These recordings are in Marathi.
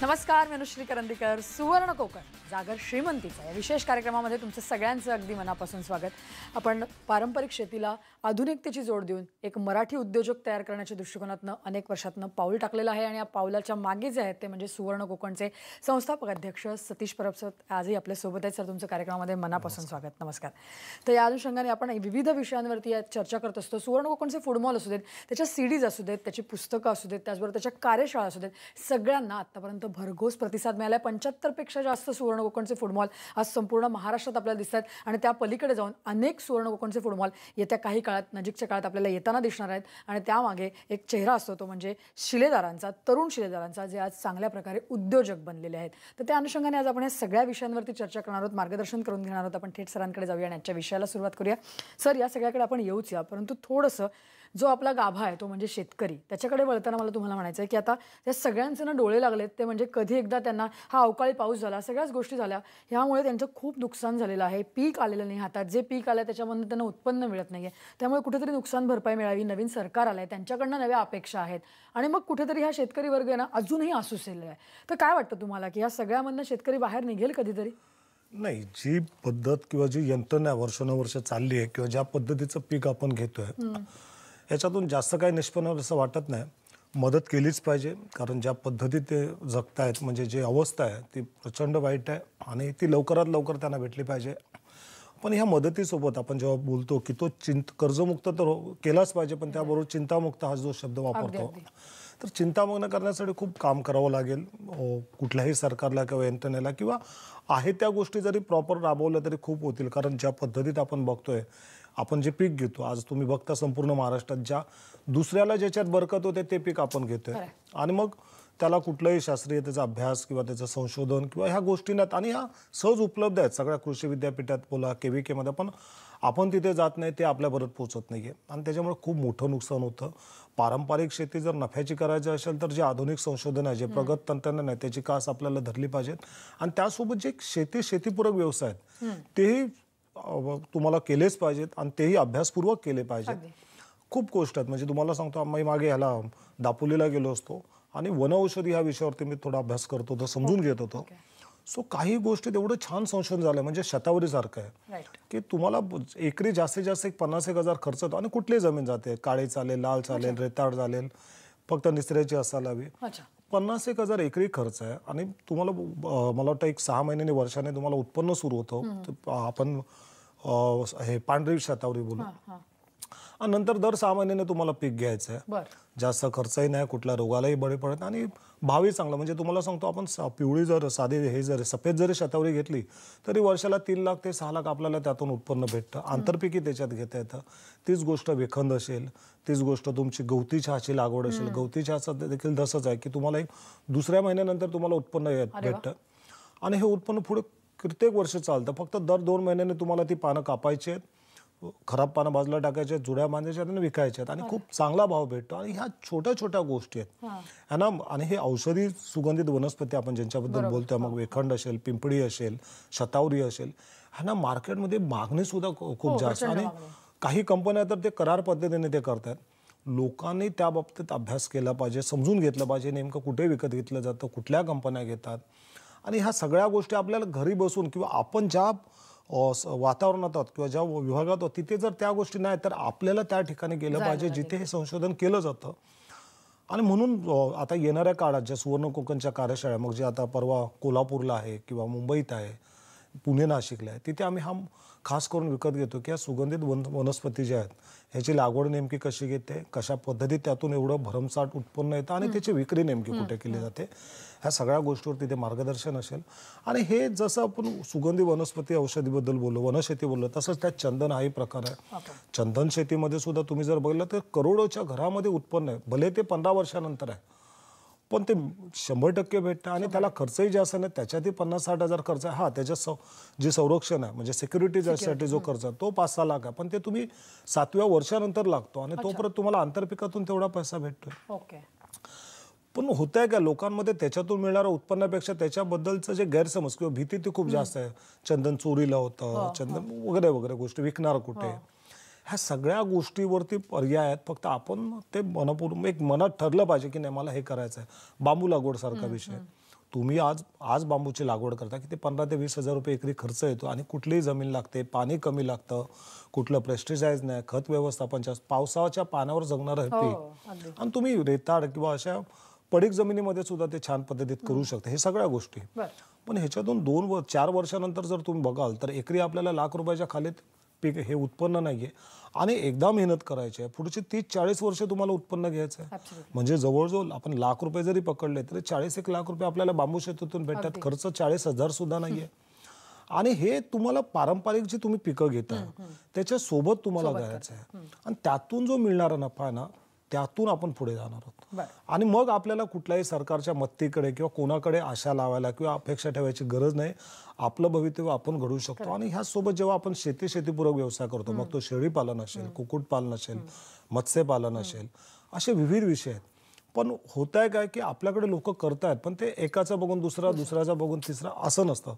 नमस्कार मी अनुश्री करंदीकर सुवर्ण कोकण जागर श्रीमंतीचा या विशेष कार्यक्रमामध्ये तुमचं सगळ्यांचं अगदी मनापासून स्वागत आपण पारंपरिक शेतीला आधुनिकतेची जोड देऊन एक मराठी उद्योजक तयार करण्याच्या दृष्टिकोनातनं अनेक वर्षातनं पाऊल टाकलेलं आहे आणि या पाऊलाच्या मागे जे आहेत ते म्हणजे सुवर्ण कोकणचे संस्थापक अध्यक्ष सतीश परबसत आजही आपल्यासोबत आहेत सर तुमचं कार्यक्रमामध्ये मनापासून स्वागत नमस्कार तर या अनुषंगाने आपण विविध विषयांवरती या चर्चा करत असतो सुवर्ण कोकणचे फुडमॉल असू देत त्याच्या सिडीज असू देत त्याची पुस्तकं असू देत त्याचबरोबर त्याच्या कार्यशाळा असू देत सगळ्यांना आत्तापर्यंत तर भरघोस प्रतिसाद मिळाला आहे पंच्याहत्तरपेक्षा जास्त सुवर्ण सुवर्णकोकणचे फुटबॉल आज संपूर्ण महाराष्ट्रात आपल्याला दिसत आहेत आणि त्या पलीकडे जाऊन अनेक सुवर्ण सुवर्णकोकणचे फुटबॉल येत्या काही काळात नजीकच्या काळात आपल्याला येताना दिसणार आहेत आणि त्यामागे एक चेहरा असतो तो म्हणजे शिलेदारांचा तरुण शिलेदारांचा जे आज चांगल्या प्रकारे उद्योजक बनलेले आहेत तर त्या अनुषंगाने आज आपण या सगळ्या विषयांवरती चर्चा करणार आहोत मार्गदर्शन करून घेणार आहोत आपण थेट सरांकडे जाऊया आणि आजच्या विषयाला सुरुवात करूया सर या सगळ्याकडे आपण येऊच या परंतु थोडंसं जो आपला गाभा आहे तो म्हणजे शेतकरी त्याच्याकडे वळताना मला तुम्हाला म्हणायचं आहे की आता त्या सगळ्यांचे ना डोळे लागलेत ते म्हणजे कधी एकदा त्यांना हा अवकाळी पाऊस झाला सगळ्याच गोष्टी झाल्या ह्यामुळे त्यांचं खूप नुकसान झालेलं आहे पीक आलेलं नाही हातात जे पीक आलं त्याच्यामधून त्यांना उत्पन्न मिळत नाही त्यामुळे कुठेतरी नुकसान भरपाई मिळावी नवीन सरकार आलं त्यांच्याकडनं नव्या अपेक्षा आहेत आणि मग कुठेतरी हा शेतकरी वर्ग ना अजूनही आसूसेला आहे तर काय वाटतं तुम्हाला की या सगळ्यामधनं शेतकरी बाहेर निघेल कधीतरी नाही जी पद्धत किंवा जी यंत्रणा वर्षानुवर्ष चालली आहे किंवा ज्या पद्धतीचं पीक आपण घेतोय याच्यातून जास्त काही निष्पन्न असं वाटत नाही मदत केलीच पाहिजे कारण ज्या पद्धती ते जगतायत म्हणजे जे अवस्था आहे ती प्रचंड वाईट आहे आणि ती लवकरात लवकर त्यांना भेटली पाहिजे पण ह्या मदतीसोबत आपण जेव्हा बोलतो की तो चिंत कर्जमुक्त तर केलाच पाहिजे पण त्याबरोबर चिंतामुक्त हा जो शब्द वापरतो तर चिंतामग्न करण्यासाठी खूप काम करावं लागेल कुठल्याही सरकारला किंवा यंत्रणेला किंवा आहे त्या गोष्टी जरी प्रॉपर राबवल्या तरी खूप होतील कारण ज्या पद्धतीत आपण बघतोय आपण जे पीक घेतो आज तुम्ही बघता संपूर्ण महाराष्ट्रात ज्या दुसऱ्याला ज्याच्यात बरकत होते ते पीक आपण घेतोय आणि मग त्याला कुठलाही शास्त्रीय त्याचा अभ्यास किंवा त्याचं संशोधन किंवा ह्या नाहीत आणि ह्या सहज उपलब्ध आहेत सगळ्या कृषी विद्यापीठात बोला के व्ही केमध्ये पण आपण तिथे जात नाही ते आपल्याबरोबर पोचत नाही आहे आणि त्याच्यामुळे खूप मोठं नुकसान होतं पारंपरिक शेती जर नफ्याची करायची असेल तर जे आधुनिक संशोधन आहे जे प्रगत तंत्रज्ञान आहे त्याची कास आपल्याला धरली पाहिजेत आणि त्यासोबत जे शेती शेतीपूरक व्यवसाय आहेत तेही तुम्हाला केलेच पाहिजेत आणि तेही अभ्यासपूर्वक केले पाहिजेत खूप गोष्ट आहेत म्हणजे तुम्हाला सांगतो मी मागे ह्याला दापोलीला गेलो असतो आणि औषधी ह्या विषयावरती मी थोडा अभ्यास करतो होतो समजून हो. घेत होतो सो काही गोष्टी तेवढं छान संशोधन झालं म्हणजे सारखं आहे की तुम्हाला एकरी जास्तीत जास्त एक पन्नास एक हजार खर्च होतो आणि कुठली जमीन जाते काळे चालेल लाल चालेल रेताळ चालेल फक्त निसऱ्याची असायला हवी पन्नास एक हजार एकरी खर्च आहे आणि तुम्हाला मला वाटतं एक सहा महिन्याने वर्षाने तुम्हाला उत्पन्न सुरू होतं आपण हे पांढरी शतावरी बोलू आणि नंतर दर सहा महिन्याने तुम्हाला पीक घ्यायचं आहे जास्त खर्चही नाही कुठल्या रोगालाही बळी पडत आणि भावही चांगला म्हणजे तुम्हाला सांगतो आपण पिवळी जर साधी हे जर सफेद जरी शतावरी घेतली तरी वर्षाला तीन लाख ते सहा लाख आपल्याला त्यातून उत्पन्न भेटतं आंतरपिकी त्याच्यात घेता येतं तीच गोष्ट वेखंद असेल तीच गोष्ट तुमची गवती चहाची लागवड असेल गवती चहाचं देखील तसंच आहे की तुम्हाला एक दुसऱ्या महिन्यानंतर तुम्हाला उत्पन्न भेटतं आणि हे उत्पन्न पुढे कित्येक वर्ष चालतं फक्त दर दोन महिन्याने तुम्हाला ती पानं कापायची आहेत खराब पाना बाजूला टाकायच्या जुड्या बांधायच्या आणि विकायच्यात आणि खूप चांगला भाव भेटतो आणि ह्या छोट्या छोट्या गोष्टी आहेत ना आणि हे औषधी सुगंधित वनस्पती आपण ज्यांच्याबद्दल बोलतोय मग हो. वेखंड असेल पिंपळी असेल शतावरी असेल ह्यांना मार्केटमध्ये हो, मागणी सुद्धा खूप जास्त आणि काही कंपन्या तर ते करार पद्धतीने ते करतात लोकांनी त्या बाबतीत अभ्यास केला पाहिजे समजून घेतलं पाहिजे नेमकं कुठे विकत घेतलं जातं कुठल्या कंपन्या घेतात आणि ह्या सगळ्या गोष्टी आपल्याला घरी बसून किंवा आपण ज्या वातावरणात किंवा ज्या विभागात तिथे जर त्या गोष्टी नाही तर आपल्याला त्या ठिकाणी गेलं पाहिजे जिथे हे संशोधन केलं जातं आणि म्हणून आता येणाऱ्या काळात ज्या सुवर्ण कोकणच्या कार्यशाळा मग जे आता परवा कोल्हापूरला आहे किंवा मुंबईत आहे पुणे नाशिकला आहे तिथे आम्ही हा खास करून विकत घेतो की या सुगंधित वन वनस्पती ज्या आहेत ह्याची लागवड नेमकी कशी घेते कशा पद्धतीत त्यातून एवढं भरमसाठ उत्पन्न येतं आणि त्याची विक्री नेमकी कुठे केली जाते ह्या सगळ्या गोष्टीवर तिथे मार्गदर्शन असेल आणि हे जसं आपण सुगंधी वनस्पती औषधीबद्दल बोललो वनशेती बोललो तसंच त्यात चंदन हाही प्रकार आहे चंदन शेतीमध्ये सुद्धा तुम्ही जर बघितलं तर करोडोच्या घरामध्ये उत्पन्न आहे भले ते पंधरा वर्षानंतर आहे पण ते शंभर टक्के भेटतं आणि त्याला खर्चही जास्त नाही त्याच्यातही पन्नास साठ हजार खर्च हा त्याच्या सौ जे संरक्षण आहे म्हणजे सिक्युरिटीसाठी जो खर्च आहे तो पाच सहा लाख आहे पण ते तुम्ही सातव्या वर्षानंतर लागतो आणि तोपर्यंत तुम्हाला आंतरपिकातून तेवढा पैसा भेटतो पण होत आहे का लोकांमध्ये त्याच्यातून मिळणाऱ्या उत्पन्नापेक्षा त्याच्याबद्दलचं जे गैरसमज किंवा भीती ती खूप जास्त आहे चंदन चोरीला होतं हो, चंदन हो. वगैरे वगैरे गोष्टी विकणार कुठे हो. ह्या सगळ्या गोष्टीवरती पर्याय आहेत फक्त आपण ते मनपूर्व एक मनात ठरलं पाहिजे की नाही मला हे करायचं आहे बांबू सारखा विषय तुम्ही आज आज बांबूची लागवड करता की ते पंधरा ते वीस हजार रुपये एकरी खर्च येतो आणि कुठलीही जमीन लागते पाणी कमी लागतं कुठलं प्रेस्टिसाईज नाही खत व्यवस्थापनच्या पावसाच्या पाण्यावर जगणार आहे पीक हो, आणि तुम्ही रेताड किंवा अशा पडीक जमिनीमध्ये सुद्धा ते छान पद्धतीत करू शकता हे सगळ्या गोष्टी पण ह्याच्यातून दोन व चार वर्षानंतर जर तुम्ही बघाल तर एकरी आपल्याला लाख रुपयाच्या खालीत पीक हे उत्पन्न नाही आहे आणि एकदा मेहनत करायची आहे पुढचे तीस चाळीस वर्ष तुम्हाला उत्पन्न घ्यायचं आहे म्हणजे जवळजवळ आपण लाख रुपये जरी पकडले तरी चाळीस एक लाख रुपये आपल्याला बांबू शेतीतून भेटतात खर्च चाळीस हजार सुद्धा नाही आणि हे तुम्हाला पारंपरिक जी तुम्ही पिकं घेता त्याच्यासोबत तुम्हाला घ्यायचं आहे आणि त्यातून जो मिळणारा नफा ना त्यातून आपण पुढे जाणार आहोत आणि मग आपल्याला कुठल्याही सरकारच्या मत्तीकडे किंवा कोणाकडे आशा लावायला किंवा अपेक्षा ठेवायची गरज नाही आपलं भवितव्य आपण घडवू शकतो आणि सोबत जेव्हा आपण शेती शेतीपूरक व्यवसाय करतो मग तो शेळी पालन असेल कुक्कुटपालन असेल मत्स्यपालन असेल असे विविध विषय आहेत पण होत आहे काय की आपल्याकडे लोक करतायत पण ते एकाचा बघून दुसरा दुसऱ्याचा बघून तिसरा असं नसतं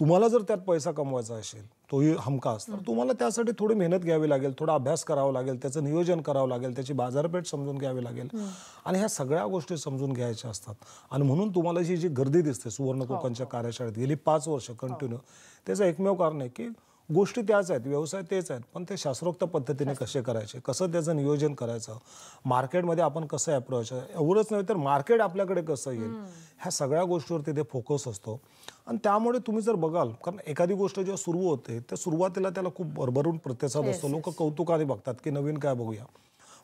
तुम्हाला जर त्यात पैसा कमवायचा असेल तोही हमखास तर तुम्हाला त्यासाठी थोडी मेहनत घ्यावी लागेल थोडा अभ्यास करावा लागेल त्याचं नियोजन करावं लागेल त्याची बाजारपेठ समजून घ्यावी लागेल आणि ह्या सगळ्या गोष्टी समजून घ्यायच्या असतात आणि म्हणून तुम्हाला जी जी गर्दी दिसते सुवर्ण कोकणच्या हो, हो. कार्यशाळेत गेली पाच वर्ष कंटिन्यू हो. त्याचं एकमेव कारण आहे की गोष्टी त्याच आहेत व्यवसाय तेच आहेत पण ते शास्त्रोक्त पद्धतीने कसे करायचे कसं त्याचं नियोजन करायचं मार्केटमध्ये आपण कसं अप्रोच एवढंच नव्हे तर मार्केट आपल्याकडे कसं येईल ह्या सगळ्या गोष्टीवर तिथे फोकस असतो आणि त्यामुळे तुम्ही जर बघाल कारण एखादी गोष्ट जेव्हा सुरू होते तर सुरुवातीला त्याला खूप भरभरून प्रतिसाद असतो लोक कौतुकाने बघतात की नवीन काय बघूया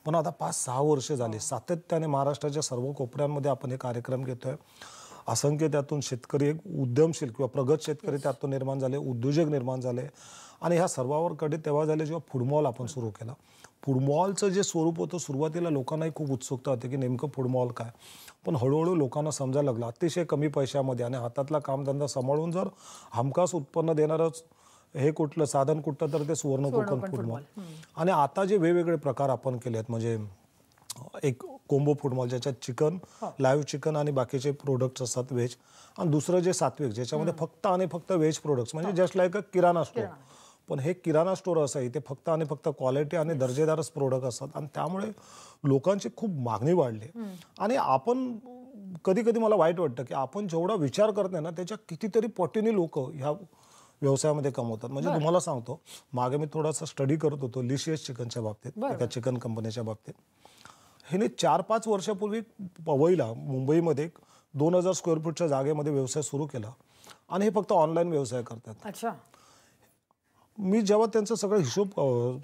पण आता पाच सहा वर्ष झाली सातत्याने महाराष्ट्राच्या सर्व कोपऱ्यांमध्ये आपण हे कार्यक्रम घेतोय असंख्य त्यातून शेतकरी एक उद्यमशील किंवा प्रगत शेतकरी त्यातून निर्माण झाले उद्योजक निर्माण झाले आणि ह्या सर्वावर कडे तेव्हा झाले जेव्हा फुडमॉल आपण सुरू केला फुडमॉलचं जे स्वरूप होतं सुरुवातीला लोकांनाही खूप उत्सुकता होती की नेमकं फुडमॉल काय पण हळूहळू लोकांना समजायला लागलं अतिशय कमी पैशामध्ये आणि हातातला कामधंदा सांभाळून जर हमखास उत्पन्न देणारच हे कुठलं साधन कुठलं तर ते सुवर्ण कोकण फुटबॉल आणि आता जे वेगवेगळे प्रकार आपण केले आहेत म्हणजे एक कोंबो मॉल ज्याच्यात चिकन लाईव्ह चिकन आणि बाकीचे प्रोडक्ट्स असतात व्हेज आणि दुसरं जे सात्विक ज्याच्यामध्ये फक्त आणि फक्त व्हेज प्रोडक्ट म्हणजे जस्ट लाईक अ किराणा स्टोर पण हे किराणा स्टोर असं आहे ते फक्त आणि फक्त क्वालिटी आणि दर्जेदारच प्रोडक्ट असतात आणि त्यामुळे लोकांची खूप मागणी वाढली आणि आपण कधी कधी मला वाईट वाटतं की आपण जेवढा विचार करते ना त्याच्या कितीतरी पटीने लोक ह्या व्यवसायामध्ये कमवतात म्हणजे तुम्हाला सांगतो मागे मी थोडासा स्टडी करत होतो लिशियस चिकनच्या बाबतीत एका चिकन कंपनीच्या बाबतीत ह्याने चार पाच वर्षापूर्वी पवईला मुंबईमध्ये दोन हजार स्क्वेअर फूटच्या जागेमध्ये व्यवसाय सुरू केला आणि हे फक्त ऑनलाईन व्यवसाय करतात अच्छा मी जेव्हा त्यांचा सगळा हिशोब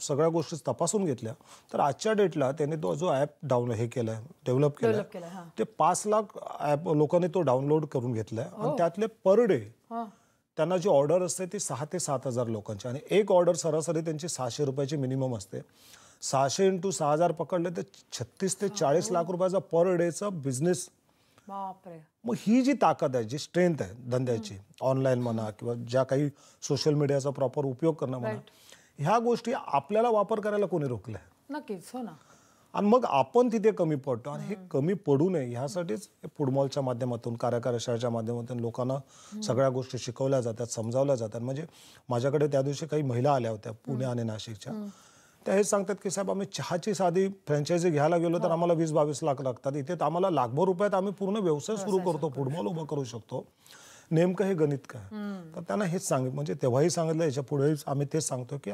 सगळ्या गोष्टी तपासून घेतल्या तर आजच्या डेटला त्यांनी तो जो ॲप डाऊन हे केला आहे डेव्हलप केलाय ते पाच लाख ॲप लोकांनी तो डाउनलोड करून घेतलाय आणि हो. त्यातले पर डे त्यांना जी ऑर्डर असते ती सहा ते सात हजार लोकांची आणि एक ऑर्डर सरासरी त्यांची सहाशे रुपयाची मिनिमम असते सहाशे इंटू सहा हजार पकडले तर छत्तीस ते चाळीस लाख रुपयाचा पर डेचा बिझनेस मग ही जी ताकद आहे जी स्ट्रेंथ आहे धंद्याची ऑनलाईन म्हणा किंवा ज्या काही सोशल मीडियाचा प्रॉपर उपयोग करणं म्हणा ह्या गोष्टी आपल्याला वापर करायला कोणी रोखल्या नक्कीच हो ना आणि मग आपण तिथे कमी पडतो आणि हे कमी पडू नये ह्यासाठीच फुटबॉलच्या माध्यमातून कार्यकारशाळेच्या माध्यमातून लोकांना सगळ्या गोष्टी शिकवल्या जातात समजावल्या जातात म्हणजे माझ्याकडे त्या दिवशी काही महिला आल्या होत्या पुणे आणि नाशिकच्या त्या हेच सांगतात की साहेब आम्ही चहाची साधी फ्रँचायझी घ्यायला गेलो तर हो. आम्हाला वीस बावीस लाख लागतात इथे आम्हाला लाखभर रुपयात आम्ही पूर्ण व्यवसाय सुरू करतो फुटबॉल उभा करू शकतो नेमकं हे गणित काय तर त्यांना हेच सांगितलं म्हणजे तेव्हाही सांगितलं याच्या पुढे आम्ही तेच सांगतो की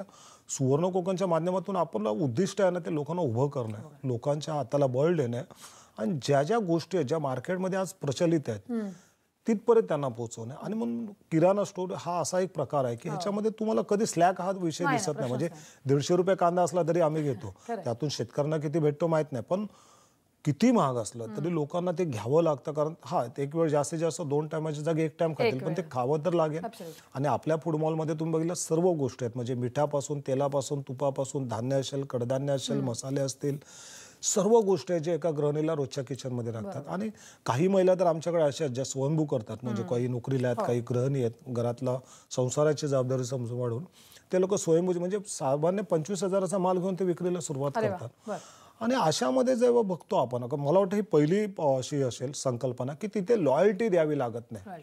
सुवर्ण कोकणच्या माध्यमातून आपण उद्दिष्ट आहे ना ते लोकांना उभं करणं हो. लोकांच्या हाताला बळ देणं आणि ज्या ज्या गोष्टी आहेत ज्या मार्केटमध्ये आज प्रचलित आहेत तिथपर्यंत त्यांना पोहोचवणे आणि म्हणून किराणा स्टोर हा असा एक प्रकार आहे की हो. ह्याच्यामध्ये तुम्हाला कधी स्लॅक हा विषय दिसत नाही म्हणजे दीडशे रुपये कांदा असला तरी आम्ही घेतो त्यातून शेतकऱ्यांना किती भेटतो माहीत नाही पण किती महाग असलं तरी लोकांना ते घ्यावं लागतं कारण हा एक वेळ जास्तीत जास्त दोन टायमाच्या जागी एक टाइम खातील पण ते खावं तर लागेल आणि आपल्या फूड तुम्ही बघितलं सर्व गोष्टी आहेत म्हणजे मिठापासून तेलापासून तुपापासून धान्य असेल कडधान्य असेल मसाले असतील सर्व गोष्टी ज्या एका गृहिणीला रोजच्या किचनमध्ये राखतात आणि काही महिला तर आमच्याकडे अशा ज्या स्वयंभू करतात म्हणजे काही नोकरीला आहेत हो. काही गृहिणी आहेत घरातला संसाराची जबाबदारी समजून वाढून ते लोक स्वयंभू म्हणजे सामान्य पंचवीस हजाराचा माल घेऊन ते विक्रीला सुरुवात करतात आणि अशामध्ये जेव्हा बघतो आपण मला वाटतं ही पहिली अशी असेल संकल्पना की तिथे लॉयल्टी द्यावी लागत नाही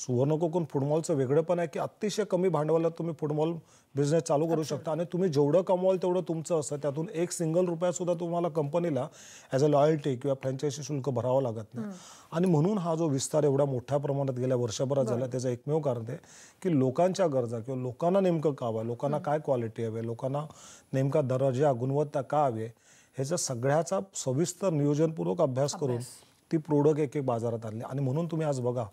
कोकण फुटबॉलचं वेगळं पण आहे की अतिशय कमी भांडवलात तुम्ही फुटबॉल बिझनेस चालू करू शकता आणि तुम्ही जेवढं कमवाल तेवढं तुमचं असतं त्यातून एक सिंगल सुद्धा तुम्हाला कंपनीला ॲज अ लॉयल्टी किंवा फ्रँचायझी शुल्क भरावं लागत नाही आणि म्हणून हा जो विस्तार एवढा मोठ्या प्रमाणात गेल्या वर्षभरात झाला त्याचं एकमेव कारण आहे की लोकांच्या गरजा किंवा लोकांना नेमकं का हवं लोकांना काय क्वालिटी हवी लोकांना नेमका दर्जा गुणवत्ता का हवी ह्याचा सगळ्याचा सविस्तर नियोजनपूर्वक अभ्यास करून ती प्रोडक्ट एक एक बाजारात आणली आणि म्हणून तुम्ही आज बघा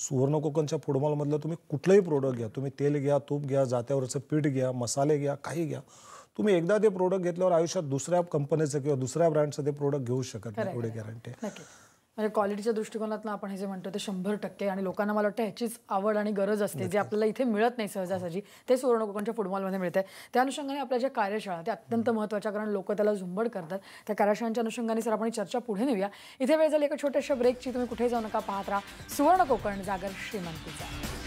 सुवर्ण कोकणच्या मधलं तुम्ही कुठलंही प्रोडक्ट घ्या तुम्ही तेल घ्या तूप घ्या जात्यावरचं पीठ घ्या मसाले घ्या काही घ्या तुम्ही एकदा ते प्रोडक्ट घेतल्यावर आयुष्यात दुसऱ्या कंपनीचं किंवा दुसऱ्या ब्रँडचं ते प्रोडक्ट घेऊ शकत नाही एवढे गॅरंटी म्हणजे क्वालिटीच्या दृष्टिकोनातून आपण हे जे म्हणतो ते शंभर टक्के आणि लोकांना मला वाटतं ह्याचीच आवड आणि गरज असते जे आपल्याला इथे मिळत नाही सहजासहजी ते सुवर्ण कोकणच्या फुटबॉलमध्ये मिळते त्या अनुषंगाने आपल्या ज्या कार्यशाळा त्या अत्यंत महत्त्वाच्या कारण लोक त्याला झुंबड करतात त्या कार्यशाळांच्या अनुषंगाने सर आपण चर्चा पुढे नेऊया इथे वेळ झाली एका छोट्याशा ब्रेकची तुम्ही कुठे जाऊ नका पाहत राहा सुवर्ण कोकण जागर श्रीमंतीचा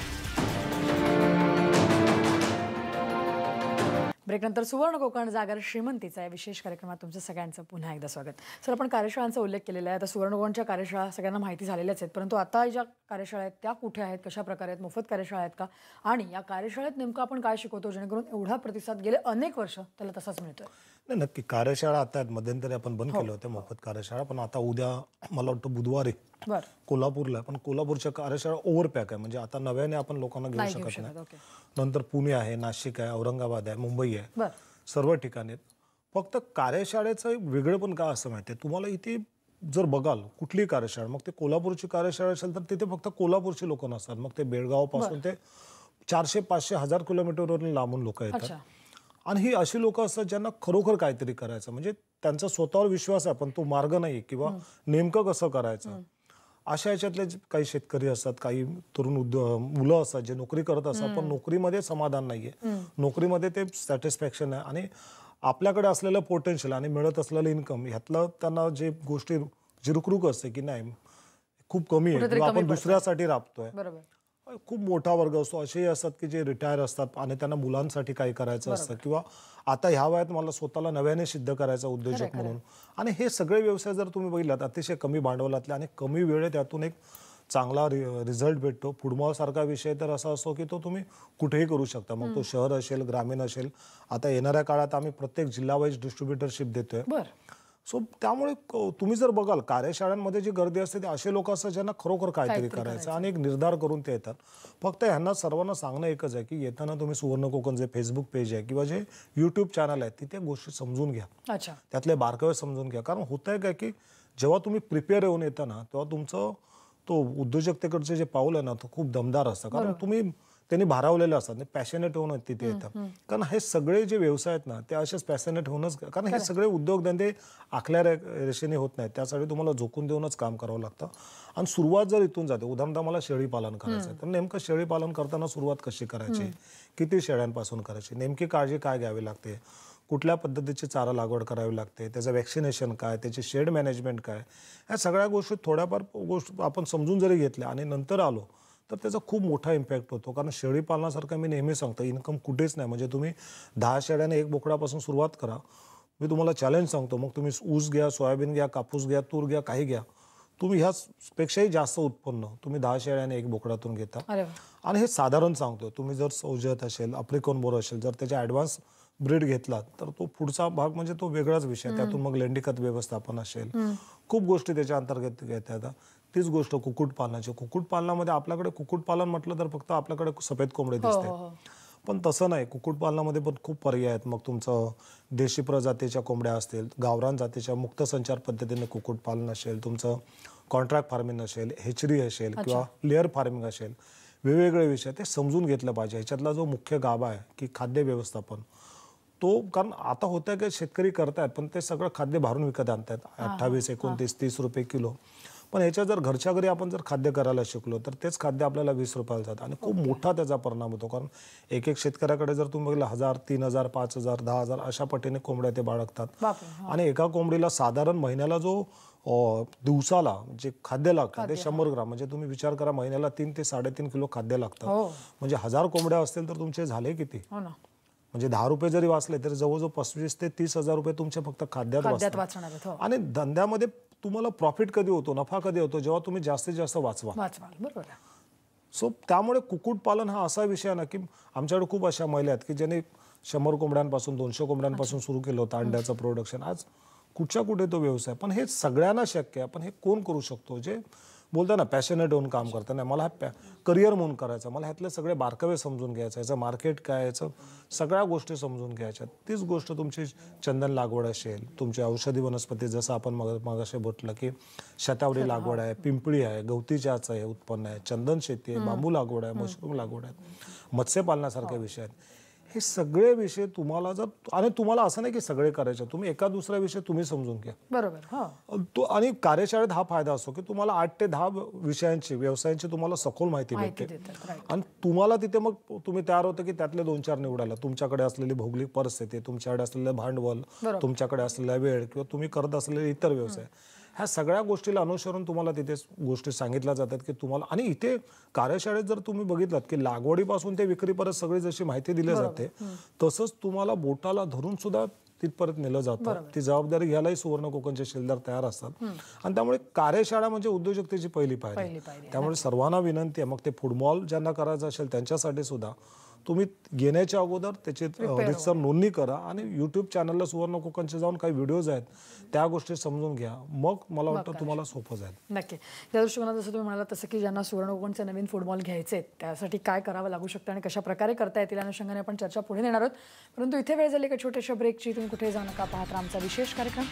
ब्रेकनंतर सुवर्ण कोकण जागर श्रीमंतीचा या विशेष कार्यक्रमात तुमचं सगळ्यांचं पुन्हा एकदा स्वागत सर आपण कार्यशाळांचा उल्लेख केलेला आहे आता सुवर्ण कोकणच्या कार्यशाळा सगळ्यांना माहिती झालेल्याच आहेत परंतु आता ज्या कार्यशाळा आहेत त्या कुठे आहेत कशा प्रकारे आहेत मोफत कार्यशाळा आहेत का आणि या कार्यशाळेत नेमकं आपण काय शिकवतो जेणेकरून एवढा प्रतिसाद गेले अनेक वर्ष त्याला तसाच मिळतोय नाही नक्की कार्यशाळा आता मध्यंतरी आपण बंद हो. केल्या होत्या मोफत कार्यशाळा पण आता उद्या मला वाटतं बुधवारी कोल्हापूरला पण कोल्हापूरच्या कार्यशाळा ओव्हरपॅक आहे म्हणजे आता नव्याने आपण लोकांना घेऊ शकत नाही नंतर पुणे आहे नाशिक आहे औरंगाबाद आहे मुंबई आहे सर्व ठिकाणी फक्त कार्यशाळेचं वेगळं पण काय असं माहिती आहे तुम्हाला इथे जर बघाल कुठली कार्यशाळा मग ते कोल्हापूरची कार्यशाळा असेल तर तिथे फक्त कोल्हापूरचे लोक नसतात मग ते बेळगाव पासून ते चारशे पाचशे हजार किलोमीटरवरून लांबून लोक येतात आणि ही अशी लोक असतात ज्यांना खरोखर काहीतरी करायचं म्हणजे त्यांचा स्वतःवर विश्वास आहे पण तो मार्ग नाही किंवा नेमकं कसं करायचं अशा याच्यातले काही शेतकरी असतात काही तरुण उद्योग मुलं असतात जे नोकरी करत असतात पण नोकरीमध्ये समाधान नाहीये नोकरीमध्ये ते सॅटिस्फॅक्शन आहे आणि आपल्याकडे असलेलं पोटेन्शियल आणि मिळत असलेलं इन्कम ह्यातलं त्यांना जे गोष्टी जिरुकरूक असते की नाही खूप कमी आहे आपण दुसऱ्यासाठी राबतोय खूप मोठा वर्ग असतो असेही असतात की जे रिटायर असतात आणि त्यांना मुलांसाठी काही करायचं असतं किंवा आता ह्या वयात मला स्वतःला नव्याने सिद्ध करायचा उद्योजक म्हणून आणि हे सगळे व्यवसाय जर तुम्ही बघितलात अतिशय कमी भांडवलातले आणि कमी वेळेत त्यातून एक चांगला रिझल्ट भेटतो सारखा विषय तर असा असतो की तो तुम्ही कुठेही करू शकता मग तो शहर असेल ग्रामीण असेल आता येणाऱ्या काळात आम्ही प्रत्येक जिल्हावाईज डिस्ट्रीब्युटरशिप देतोय सो त्यामुळे तुम्ही जर बघाल कार्यशाळांमध्ये जी गर्दी असते ते असे लोक असतात ज्यांना खरोखर काहीतरी करायचं आणि एक निर्धार करून ते येतात फक्त ह्यांना सर्वांना सांगणं एकच आहे की येताना तुम्ही सुवर्ण कोकण जे फेसबुक पेज आहे किंवा जे युट्यूब चॅनल आहे तिथे गोष्टी समजून घ्या त्यातले बारकावे समजून घ्या कारण होत आहे काय की जेव्हा तुम्ही प्रिपेअर येऊन येताना तेव्हा तुमचं तो उद्योजकतेकडचे जे पाऊल आहे ना तो खूप दमदार असतं कारण तुम्ही त्यांनी भारावलेलं असतात पॅशनेट म्हणजे होऊन तिथे येतात कारण हे सगळे जे व्यवसाय आहेत ना ते असेच पॅशनेट होऊनच कारण हे सगळे उद्योगधंदे आखल्या रेषेने होत नाहीत त्यासाठी तुम्हाला झोकून देऊनच काम करावं लागतं आणि सुरुवात जर इथून जाते उदाहरणार्थ मला शेळी पालन करायचं तर नेमकं शेळी पालन करताना सुरुवात कशी करायची किती शेळ्यांपासून करायची नेमकी काळजी काय घ्यावी लागते कुठल्या पद्धतीची चारा लागवड करावी लागते त्याचं वॅक्सिनेशन काय त्याची शेड मॅनेजमेंट काय ह्या सगळ्या गोष्टी थोड्याफार गोष्ट आपण समजून जरी घेतल्या आणि नंतर आलो तर त्याचा खूप मोठा इम्पॅक्ट होतो कारण शेळी पालनासारखं मी नेहमी सांगतो इन्कम कुठेच नाही म्हणजे तुम्ही दहा शेळ्याने एक बोकडापासून सुरुवात करा मी तुम्हाला चॅलेंज सांगतो मग तुम्ही ऊस घ्या सोयाबीन घ्या कापूस घ्या तूर घ्या काही घ्या तुम्ही पेक्षाही जास्त उत्पन्न तुम्ही दहा शेळ्याने एक बोकडातून घेता आणि हे साधारण सांगतो तुम्ही जर सौजत असेल आफ्रिकन बोर असेल जर त्याच्या ॲडव्हान्स ब्रीड घेतला तर तो पुढचा भाग म्हणजे तो वेगळाच विषय त्यातून मग लेंडीखत व्यवस्थापन असेल खूप गोष्टी त्याच्या अंतर्गत घेता येतात तीच गोष्ट कुक्कुटपालनाची कुक्कुटपालनामध्ये आपल्याकडे कुक्कुटपालन म्हटलं तर फक्त आपल्याकडे सफेद कोंबडे हो, दिसते हो, हो. पण तसं नाही कुक्कुटपालनामध्ये पण खूप पर्याय आहेत मग तुमचं देशी प्रजातीच्या कोंबड्या असतील गावरान जातीच्या मुक्त संचार पद्धतीने कुक्कुटपालन असेल तुमचं कॉन्ट्रॅक्ट फार्मिंग असेल हेचरी असेल किंवा लेअर फार्मिंग असेल वेगवेगळे विषय ते समजून घेतलं पाहिजे ह्याच्यातला जो मुख्य गाभा आहे की खाद्य व्यवस्थापन तो कारण आता होत्या की शेतकरी करतायत पण ते सगळं खाद्य भरून विकत आणतायत अठ्ठावीस एकोणतीस तीस रुपये किलो पण ह्याच्या जर घरच्या घरी आपण जर खाद्य करायला शिकलो तर तेच खाद्य आपल्याला वीस रुपयाला जातं आणि खूप मोठा त्याचा परिणाम होतो कारण एक एक शेतकऱ्याकडे जर तुम्ही बघितलं हजार तीन हजार पाच हजार दहा हजार अशा पटीने कोंबड्या ते बाळगतात आणि एका कोंबडीला साधारण महिन्याला जो दिवसाला जे खाद्य लागतं ते शंभर ग्राम म्हणजे तुम्ही विचार करा महिन्याला तीन ते साडेतीन किलो खाद्य लागतं हो. म्हणजे हजार कोंबड्या असतील तर तुमचे झाले किती हो म्हणजे दहा रुपये जरी वाचले तरी जवळजवळ पस्तीस ते तीस हजार रुपये तुमच्या फक्त खाद्यात हो. आणि धंद्यामध्ये तुम्हाला प्रॉफिट कधी होतो नफा कधी होतो जेव्हा तुम्ही जास्तीत जास्त वाचवा सो त्यामुळे कुक्कुटपालन हा असा विषय ना की आमच्याकडे खूप अशा महिला आहेत की ज्यांनी शंभर कोंबड्यांपासून दोनशे कोंबड्यांपासून सुरू केलं होतं अंड्याचं प्रोडक्शन आज कुठच्या कुठे तो व्यवसाय पण हे सगळ्यांना शक्य आहे पण हे कोण करू शकतो जे बोलताना ना पॅशनेट होऊन काम करताना मला हा करिअर म्हणून करायचं मला ह्यातले सगळे बारकावे समजून घ्यायचं याचं मार्केट काय याचं सगळ्या गोष्टी समजून घ्यायच्या तीच गोष्ट तुमची चंदन लागवड असेल तुमची औषधी वनस्पती जसं आपण मग मगाशी बोटलं की शतावरी लागवड आहे पिंपळी आहे गवती आहे उत्पन्न आहे चंदन शेती आहे बांबू लागवड आहे मशरूम लागवड आहे मत्स्यपालनासारखे हो. विषय आहेत हे सगळे विषय तुम्हाला जर आणि तुम्हाला असं नाही की सगळे करायचे तुम्ही एका दुसरा विषय तुम्ही समजून घ्या बरोबर हो. तो आणि कार्यशाळेत हा फायदा असतो की तुम्हाला आठ ते दहा विषयांची व्यवसायांची तुम्हाला सखोल माहिती मिळते आणि तुम्हाला तिथे मग तुम्ही तयार होतं की त्यातले दोन चार निवडायला तुमच्याकडे असलेली भौगोलिक परिस्थिती तुमच्याकडे असलेलं भांडवल तुमच्याकडे असलेला वेळ किंवा तुम्ही करत असलेले इतर व्यवसाय ह्या सगळ्या गोष्टीला अनुसरून तुम्हाला तिथे गोष्टी सांगितल्या जातात की तुम्हाला आणि इथे कार्यशाळेत जर तुम्ही बघितलात की लागवडीपासून ते विक्रीपर्यंत सगळी जशी माहिती दिली जाते तसंच तुम्हाला बोटाला धरून सुद्धा परत नेलं जातं ती जबाबदारी घ्यायलाही सुवर्ण कोकणचे शिलदार तयार असतात आणि त्यामुळे कार्यशाळा म्हणजे उद्योजकतेची पहिली पायरी त्यामुळे सर्वांना विनंती आहे मग ते फुटबॉल ज्यांना करायचं असेल त्यांच्यासाठी सुद्धा तुम्ही घेण्याच्या अगोदर त्याची रिक्सर नोंदणी करा आणि यूट्यूब चॅनलला सुवर्ण कोकणचे जाऊन काही व्हिडिओज आहेत त्या गोष्टी समजून घ्या मग मला वाटतं तुम्हाला सोपं जाईल नक्की त्या दृष्टीने जसं तुम्ही म्हणाला तसं की ज्यांना सुवर्ण कोकणचे नवीन फुटबॉल घ्यायचे आहेत त्यासाठी काय करावं लागू शकतं आणि कशा प्रकारे करता येतील अनुषंगाने आपण चर्चा पुढे नेणार आहोत परंतु इथे वेळ झाली का छोट्याशा ब्रेकची तुम्ही कुठे जाऊ नका पाहत आमचा विशेष कार्यक्रम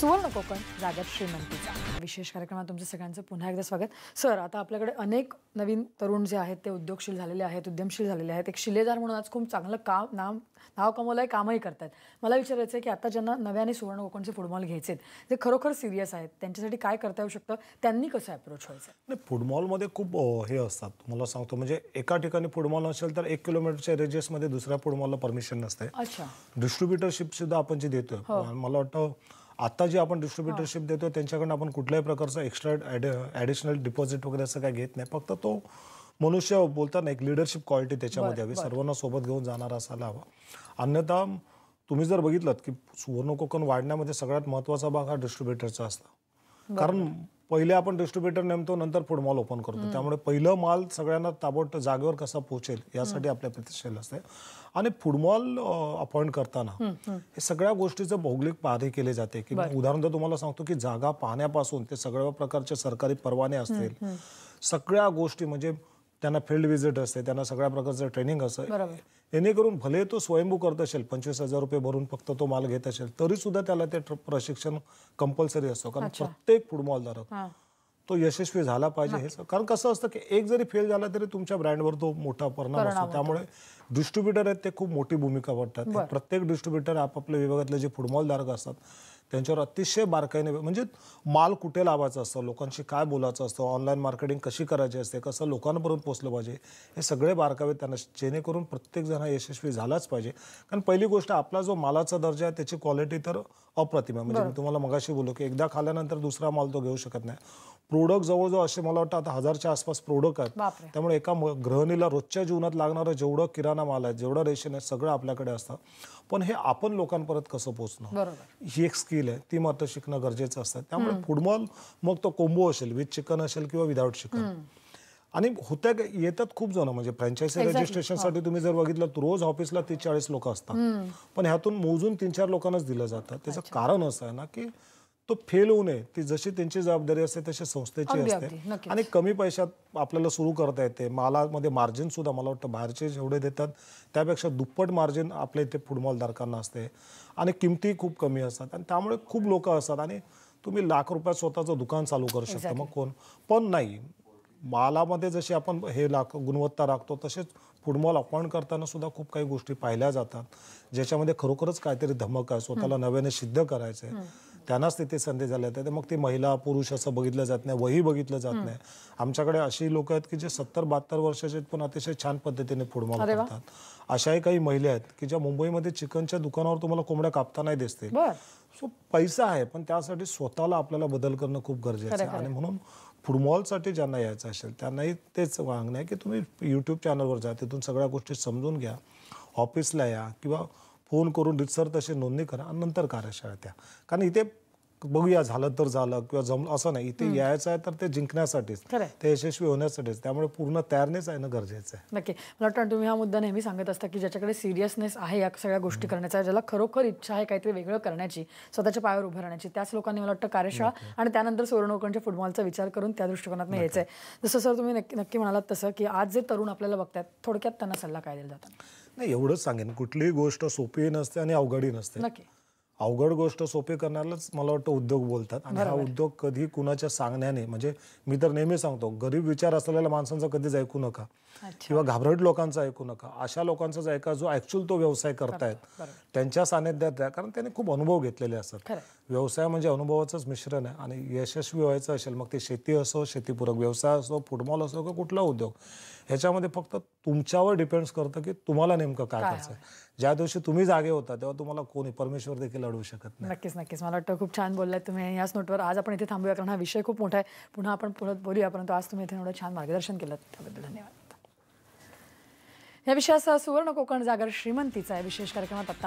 सुवर्ण कोकण जागत श्रीमंतीचा विशेष कार्यक्रमात तुमचं सगळ्यांचं पुन्हा एकदा स्वागत सर आता आपल्याकडे अनेक नवीन तरुण जे आहेत ते उद्योगशील झालेले आहेत उद्यमशील झालेले आहेत एक शिलेदार म्हणून आज खूप चांगलं काम नाम नाव कमवलं आहे कामही करतात मला विचारायचं आहे की आता ज्यांना नव्याने सुवर्ण कोकणचे फुटबॉल घ्यायचे आहेत जे खरोखर सिरियस आहेत त्यांच्यासाठी काय करता येऊ शकतं त्यांनी कसं अप्रोच व्हायचं नाही फुटबॉलमध्ये खूप हे असतात तुम्हाला सांगतो म्हणजे एका ठिकाणी फुटबॉल असेल तर एक किलोमीटरच्या रेजेसमध्ये दुसऱ्या फुटबॉलला परमिशन नसते अच्छा डिस्ट्रीब्युटरशिप सुद्धा आपण जे देतोय हो. मला वाटतं आता जे आपण डिस्ट्रीब्युटरशिप देतो त्यांच्याकडून आपण कुठल्याही प्रकारचं एक्स्ट्रा ॲडिशनल डिपॉझिट वगैरे असं काय घेत नाही फक्त तो मनुष्य बोलताना एक लिडरशिप क्वालिटी त्याच्यामध्ये हवी सर्वांना सोबत घेऊन जाणार असायला हवा अन्यथा तुम्ही जर बघितलं की सुवर्ण कोकण वाढण्यामध्ये सगळ्यात महत्वाचा भाग हा डिस्ट्रीब्युटरचा असतो कारण पहिले आपण डिस्ट्रीब्युटर नेमतो नंतर फूड मॉल ओपन करतो त्यामुळे पहिलं माल सगळ्यांना ताबडतोब जागेवर कसा पोहोचेल यासाठी आपल्या प्रतिष्ठेला असते आणि फूड मॉल अपॉइंट करताना हे सगळ्या गोष्टीचं भौगोलिक पारी केले जाते की उदाहरण तुम्हाला सांगतो की जागा पाहण्यापासून ते सगळ्या प्रकारचे सरकारी परवाने असतील सगळ्या गोष्टी म्हणजे त्यांना फील्ड व्हिजिट असते त्यांना सगळ्या प्रकारचं ट्रेनिंग असतं जेणेकरून भले तो स्वयंभू करत असेल पंचवीस हजार रुपये भरून फक्त तो माल घेत असेल तरी सुद्धा त्याला ते प्रशिक्षण कंपल्सरी असतो कारण प्रत्येक धारक तो यशस्वी झाला पाहिजे हे कारण कसं असतं की एक जरी फेल झाला तरी तुमच्या ब्रँडवर तो मोठा परिणाम असतो त्यामुळे डिस्ट्रीब्युटर आहेत ते खूप मोठी भूमिका वाटतात प्रत्येक डिस्ट्रीब्युटर आपापल्या विभागातले जे धारक असतात त्यांच्यावर अतिशय बारकाईने म्हणजे माल कुठे लावायचा असतो लोकांशी काय बोलायचं असतं ऑनलाईन मार्केटिंग कशी करायची असते कसं लोकांपर्यंत पोचलं पाहिजे हे सगळे बारकावे त्यांना जेणेकरून प्रत्येकजण हा यशस्वी झालाच पाहिजे कारण पहिली गोष्ट आपला जो मालाचा दर्जा आहे त्याची क्वालिटी तर अप्रतिम म्हणजे मी तुम्हाला मगाशी बोललो की एकदा खाल्यानंतर दुसरा माल तो घेऊ शकत नाही प्रोडक्ट जवळजवळ असे मला वाटतं आता हजारच्या आसपास प्रोडक्ट आहेत त्यामुळे एका गृहिणीला रोजच्या जीवनात लागणारं जेवढं किराणा माल आहे जेवढं रेशन आहे सगळं आपल्याकडे असतं पण हे आपण लोकांपर्यंत कसं पोहोचणं ही एक स्किल आहे ती मात्र शिकणं गरजेचं असतं त्यामुळे फुटबॉल मग तो कोंबो असेल विथ चिकन असेल किंवा विदाऊट चिकन आणि होत्या येतात खूप जण म्हणजे फ्रँचायसी साठी हो. तुम्ही जर बघितलं तर रोज ऑफिसला तीस चाळीस लोक असतात पण ह्यातून मोजून तीन चार लोकांनाच दिलं जातं त्याचं कारण असं आहे ना की तो फेल होऊ नये ती जशी त्यांची जबाबदारी असते तशी संस्थेची असते आणि कमी पैशात आपल्याला सुरू करता येते मालामध्ये मार्जिन सुद्धा मला वाटतं बाहेरचे जेवढे देतात त्यापेक्षा दुप्पट मार्जिन आपल्या इथे फुटबॉलधारकांना असते आणि किमती खूप कमी असतात आणि त्यामुळे खूप लोक असतात आणि तुम्ही लाख रुपयात स्वतःचं दुकान चालू करू शकता मग कोण पण नाही मालामध्ये जशी आपण हे लाख गुणवत्ता राखतो तसेच फुटबॉल अपॉइंट करताना सुद्धा खूप काही गोष्टी पाहिल्या जातात ज्याच्यामध्ये खरोखरच काहीतरी धमक आहे स्वतःला नव्याने सिद्ध करायचंय आहे त्यांनाच तिथे संधी झाल्या तर मग ती महिला पुरुष असं बघितलं जात नाही वही बघितलं जात नाही आमच्याकडे अशी लोक आहेत की जे सत्तर बहात्तर वर्षाचे पण अतिशय छान पद्धतीने मॉल करतात अशाही काही महिला आहेत की ज्या मुंबईमध्ये चिकनच्या दुकानावर तुम्हाला कोंबड्या कापता नाही दिसते सो पैसा आहे पण त्यासाठी स्वतःला आपल्याला बदल करणं खूप गरजेचं आहे आणि म्हणून फुटबॉलसाठी ज्यांना यायचं असेल त्यांनाही तेच वागणं आहे की तुम्ही युट्यूब चॅनलवर जा तिथून सगळ्या गोष्टी समजून घ्या ऑफिसला या किंवा फोन करून रितसर तशी नोंदणी करा आणि नंतर कार्यशाळा या कारण इथे बघूया झालं तर झालं किंवा जमलं असं नाही इथे यायचं आहे तर ते जिंकण्यासाठीच ते यशस्वी होण्यासाठीच त्यामुळे पूर्ण तयारनेच आहे ना गरजेचं आहे नक्की मला वाटतं तुम्ही हा मुद्दा नेहमी सांगत असता की ज्याच्याकडे सिरियसनेस आहे या सगळ्या गोष्टी करण्याचा ज्याला खरोखर इच्छा आहे काहीतरी वेगळं करण्याची स्वतःच्या पायावर उभं राहण्याची त्याच लोकांनी मला वाटतं कार्यशाळा आणि त्यानंतर सुवर्णोकरांच्या फुटबॉलचा विचार करून त्या दृष्टिकोनातून यायचं आहे जसं सर तुम्ही नक्की म्हणालात तसं की आज जे तरुण आपल्याला बघतात थोडक्यात त्यांना सल्ला काय दिला जातात नाही एवढंच सांगेन कुठलीही गोष्ट सोपी नसते आणि अवघडही नसते अवघड गोष्ट सोपी करण्यालाच मला वाटतं उद्योग बोलतात आणि हा उद्योग कधी कुणाच्या सांगण्याने म्हणजे मी तर नेहमी सांगतो गरीब विचार असलेल्या माणसांचा कधीच ऐकू नका किंवा घाबरट लोकांचा ऐकू नका अशा लोकांचा ऐका जो ऍक्च्युअल तो व्यवसाय करतायत त्यांच्या सानिध्यात द्या कारण त्यांनी खूप अनुभव घेतलेले असतात व्यवसाय म्हणजे अनुभवाचंच मिश्रण आहे आणि यशस्वी व्हायचं असेल मग ते शेती असो शेतीपूरक व्यवसाय असो फुटबॉल असो किंवा कुठला उद्योग ह्याच्यामध्ये फक्त तुमच्यावर डिपेंड्स करतं की तुम्हाला नेमकं काय करायचं ज्या दिवशी तुम्ही जागे होता तेव्हा तुम्हाला कोणी परमेश्वर देखील अडवू शकत नाही नक्कीच नक्कीच मला वाटतं खूप छान बोललाय तुम्ही याच नोटवर आज आपण इथे थांबूया कारण हा विषय खूप मोठा आहे पुन्हा आपण परत बोलूया परंतु आज तुम्ही इथे एवढं छान मार्गदर्शन केलं त्याबद्दल धन्यवाद या विषयासह सुवर्ण कोकण जागर श्रीमंतीचा विशेष कार्यक्रमात